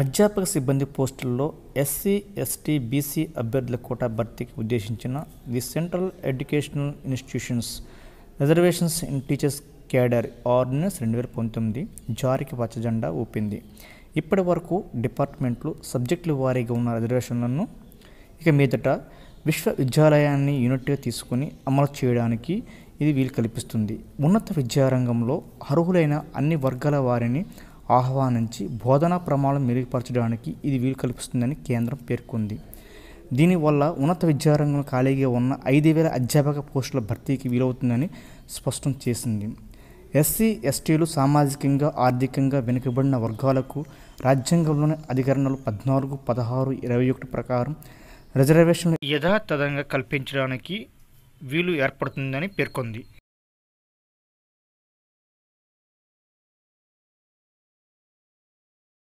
అధ్యాపక సిబ్బంది పోస్టుల్లో ఎస్సీ ఎస్టీ బీసీ అభ్యర్థుల కోటా భర్తీకి ఉద్దేశించిన the central educational institutions reservations in teachers cadre ordinance రెండు వేల పంతొమ్మిది జారీకి పచ్చజెండా ఊపింది ఇప్పటి వరకు డిపార్ట్మెంట్లు సబ్జెక్టుల వారీగా ఉన్న రిజర్వేషన్లను ఇక మీదట విశ్వవిద్యాలయాన్ని యూనిట్గా తీసుకుని అమలు చేయడానికి ఇది వీలు కల్పిస్తుంది ఉన్నత విద్యారంగంలో అర్హులైన అన్ని వర్గాల వారిని ఆహ్వానించి బోధనా ప్రమాణం మెరుగుపరచడానికి ఇది వీలు కల్పిస్తుందని కేంద్రం పేర్కొంది దీనివల్ల ఉన్నత విద్యారంగం ఖాళీగా ఉన్న ఐదు వేల అధ్యాపక పోస్టుల భర్తీకి వీలవుతుందని స్పష్టం చేసింది ఎస్సీ ఎస్టీలు సామాజికంగా ఆర్థికంగా వెనుకబడిన వర్గాలకు రాజ్యాంగంలోని అధికరణలు పద్నాలుగు పదహారు ఇరవై ఒకటి ప్రకారం రిజర్వేషన్లు యథాతథంగా కల్పించడానికి వీలు ఏర్పడుతుందని పేర్కొంది